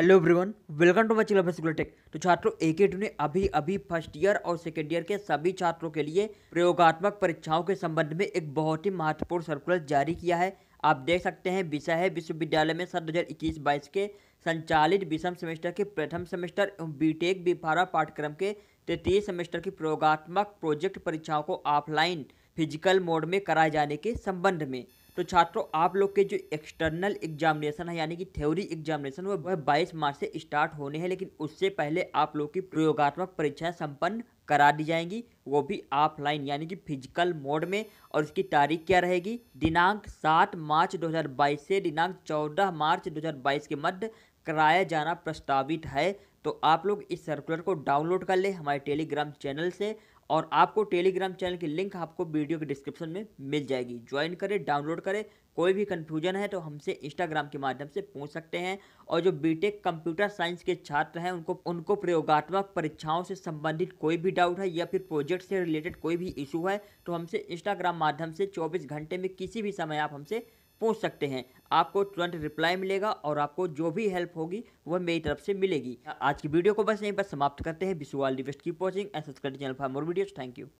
hello everyone welcome to बच्चे school tech तो छात्रों ए के ने अभी अभी फर्स्ट ईयर और सेकेंड ईयर के सभी छात्रों के लिए प्रयोगात्मक परीक्षाओं के संबंध में एक बहुत ही महत्वपूर्ण सर्कुलर जारी किया है आप देख सकते हैं विषय है विश्वविद्यालय में सन दो हज़ार इक्कीस बाईस के संचालित विषम सेमेस्टर के प्रथम सेमेस्टर एवं बी बीफारा पाठ्यक्रम के तृतीय सेमेस्टर की प्रयोगात्मक प्रोजेक्ट परीक्षाओं को ऑफलाइन फिजिकल मोड में कराए जाने के संबंध में तो छात्रों आप लोग के जो एक्सटर्नल एग्जामिनेशन है यानी कि थ्योरी एग्जामिनेशन वो वह बाईस मार्च से स्टार्ट होने हैं लेकिन उससे पहले आप लोग की प्रयोगात्मक परीक्षाएं संपन्न करा दी जाएंगी वो भी ऑफलाइन यानी कि फिजिकल मोड में और इसकी तारीख क्या रहेगी दिनांक सात मार्च बाईस से दिनांक चौदह मार्च बाईस के मध्य कराया जाना प्रस्तावित है तो आप लोग इस सर्कुलर को डाउनलोड कर लें हमारे टेलीग्राम चैनल से और आपको टेलीग्राम चैनल की लिंक आपको वीडियो के डिस्क्रिप्शन में मिल जाएगी ज्वाइन करें डाउनलोड करें कोई भी कन्फ्यूजन है तो हमसे इंस्टाग्राम के माध्यम से पूछ सकते हैं और जो बीटेक कंप्यूटर साइंस के छात्र हैं उनको उनको प्रयोगात्मक परीक्षाओं से संबंधित कोई भी डाउट है या फिर प्रोजेक्ट से रिलेटेड कोई भी इशू है तो हमसे इंस्टाग्राम माध्यम से चौबीस घंटे में किसी भी समय आप हमसे पूछ सकते हैं आपको तुरंत रिप्लाई मिलेगा और आपको जो भी हेल्प होगी वह मेरी तरफ से मिलेगी आज की वीडियो को बस यहीं पर समाप्त करते हैं विशु ऑल की पोचिंग and subscribe channel for more videos thank you